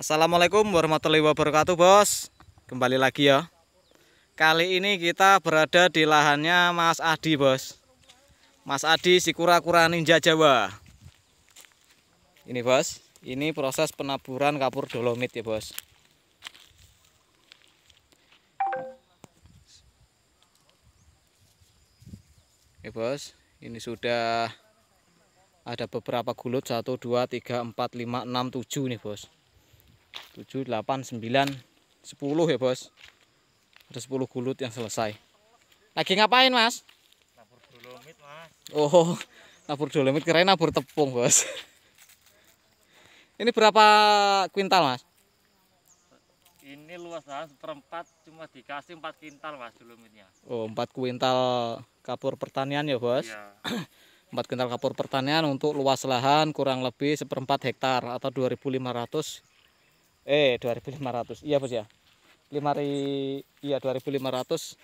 Assalamualaikum warahmatullahi wabarakatuh bos Kembali lagi ya Kali ini kita berada di lahannya Mas Adi bos Mas Adi si kura-kura ninja Jawa Ini bos Ini proses penaburan kapur dolomit ya bos Ini ya, bos Ini sudah ada beberapa gulut 1, 2, 3, 4, 5, 6, 7 nih bos 7, 8, 9, 10 ya bos ada 10 gulut yang selesai lagi ngapain mas? nabur dolomit mas oh nabur dolomit keren nabur tepung bos ini berapa kuintal mas? ini luas lahan seperempat cuma dikasih 4 kuintal mas dolomitnya oh 4 kuintal kapur pertanian ya bos iya. 4 kuintal kapur pertanian untuk luas lahan kurang lebih seperempat hektar atau 2500 eh 2500 iya bos ya 5 iya 2500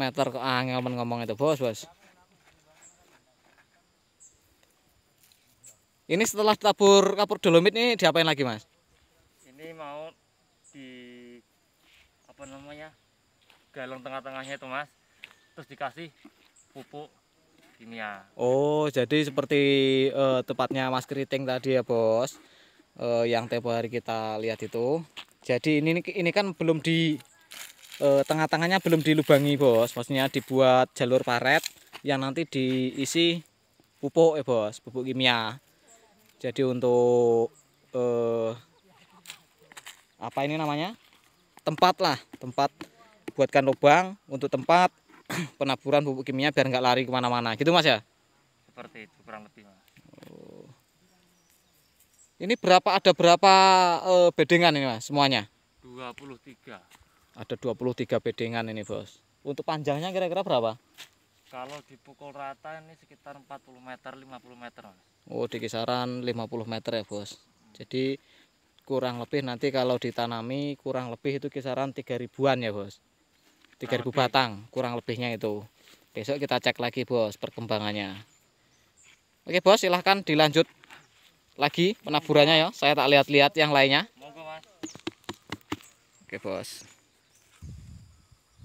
meter ke ah, ngomong ngomong itu bos bos ini setelah tabur kapur dolomit nih, diapain lagi mas ini mau di apa namanya galon tengah-tengahnya itu mas terus dikasih pupuk kimia oh jadi seperti eh, tepatnya mas keriting tadi ya bos eh, yang tempo hari kita lihat itu. Jadi ini ini kan belum di eh, tengah-tengahnya belum dilubangi, Bos. Maksudnya dibuat jalur paret yang nanti diisi pupuk, eh, Bos, pupuk kimia. Jadi untuk eh, apa ini namanya? tempat lah, tempat buatkan lubang untuk tempat penaburan pupuk kimia biar nggak lari kemana-mana gitu mas ya seperti itu kurang lebih mas ini berapa ada berapa uh, eh, bedengan ini mas semuanya? 23. Ada 23 bedengan ini bos. Untuk panjangnya kira-kira berapa? Kalau dipukul rata ini sekitar 40 meter 50 meter mas. Oh di kisaran 50 meter ya bos. Jadi kurang lebih nanti kalau ditanami kurang lebih itu kisaran 3 ribuan ya bos. 3000 ribu batang kurang lebihnya itu. Besok kita cek lagi bos perkembangannya. Oke bos silahkan dilanjut lagi penaburannya ya. Saya tak lihat-lihat yang lainnya. Oke, Bos.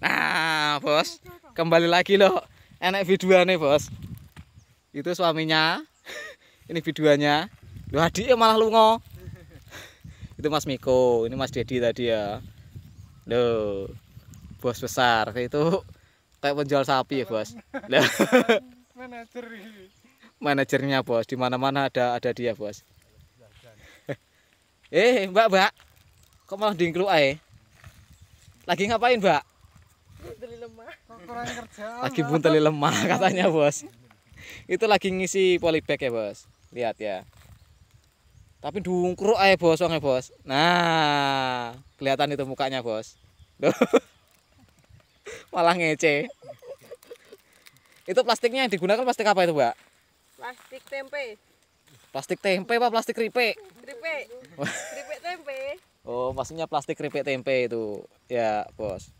Nah, Bos, kembali lagi loh. Enak nih Bos. Itu suaminya. Ini videonya. Lu adiknya malah lungo. Itu Mas Miko, ini Mas Dedi tadi ya. Loh. Bos besar itu kayak penjual sapi ya, Bos. Manajer manajernya bos di mana mana ada ada dia bos eh mbak mbak kok malah dingklu ae lagi ngapain mbak lagi bunteli lemah katanya bos itu lagi ngisi polybag ya bos lihat ya tapi dungkru ae bos wong bos nah kelihatan itu mukanya bos malah ngece itu plastiknya yang digunakan plastik apa itu mbak Plastik tempe. Plastik tempe apa plastik keripik? Keripik. keripik tempe. Oh, maksudnya plastik keripik tempe itu. Ya, Bos.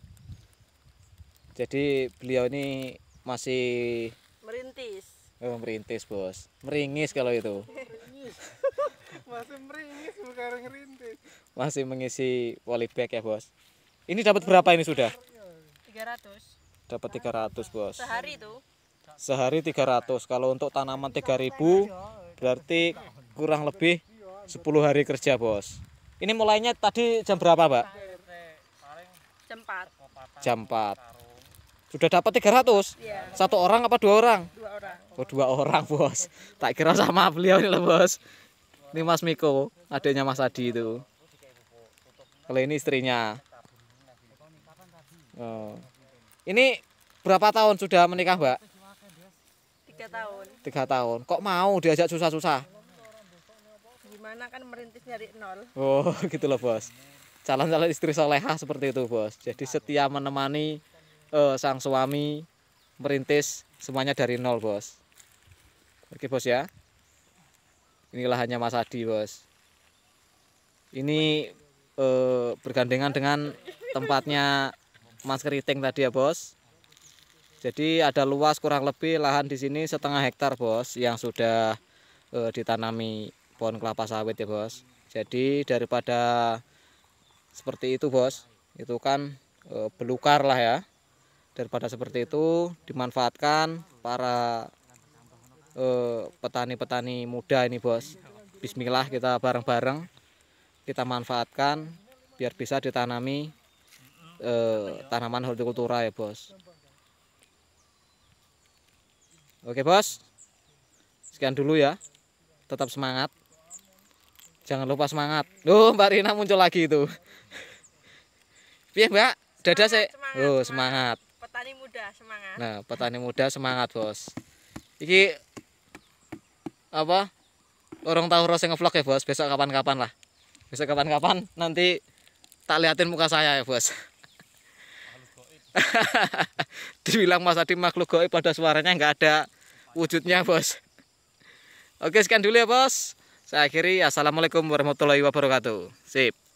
Jadi beliau ini masih merintis. Oh, merintis, Bos. Meringis kalau itu. masih meringis bukan merintis, Masih mengisi polybag ya, Bos. Ini dapat berapa ini sudah? 300. Dapat 300, Bos. Sehari itu sehari 300 kalau untuk tanaman 3000 berarti kurang lebih 10 hari kerja bos ini mulainya tadi jam berapa mbak? jam 4 jam 4 sudah dapat 300? ya. satu orang apa dua orang? dua orang oh dua orang bos tak kira sama beliau ini loh bos ini mas Miko adanya mas Adi itu kalau ini istrinya oh. ini berapa tahun sudah menikah mbak? tahun. Tiga tahun. Kok mau diajak susah-susah? Gimana kan merintis dari nol. Oh, gitu loh, Bos. Calon-calon istri solehah seperti itu, Bos. Jadi setia menemani uh, sang suami merintis semuanya dari nol, Bos. Oke, Bos ya. Inilah hanya Mas Adi, Bos. Ini uh, bergandengan dengan tempatnya Mas Keriting tadi ya, Bos. Jadi ada luas kurang lebih lahan di sini setengah hektar bos yang sudah e, ditanami pohon kelapa sawit ya bos. Jadi daripada seperti itu bos, itu kan e, belukar lah ya. Daripada seperti itu dimanfaatkan para eh, petani-petani muda ini bos. Bismillah kita bareng-bareng kita manfaatkan biar bisa ditanami e, tanaman hortikultura ya bos. Oke bos, sekian dulu ya. Tetap semangat. Jangan lupa semangat. Loh Mbak Rina muncul lagi itu. Iya Mbak? Dada saya. Oh semangat. Petani muda semangat. Nah petani muda semangat bos. Iki apa? Orang tahu Rose ngevlog ya bos. Besok kapan-kapan lah. Besok kapan-kapan nanti tak liatin muka saya ya bos. dibilang Mas Adi makhluk gaib pada suaranya nggak ada wujudnya bos oke sekian dulu ya bos saya akhiri assalamualaikum warahmatullahi wabarakatuh sip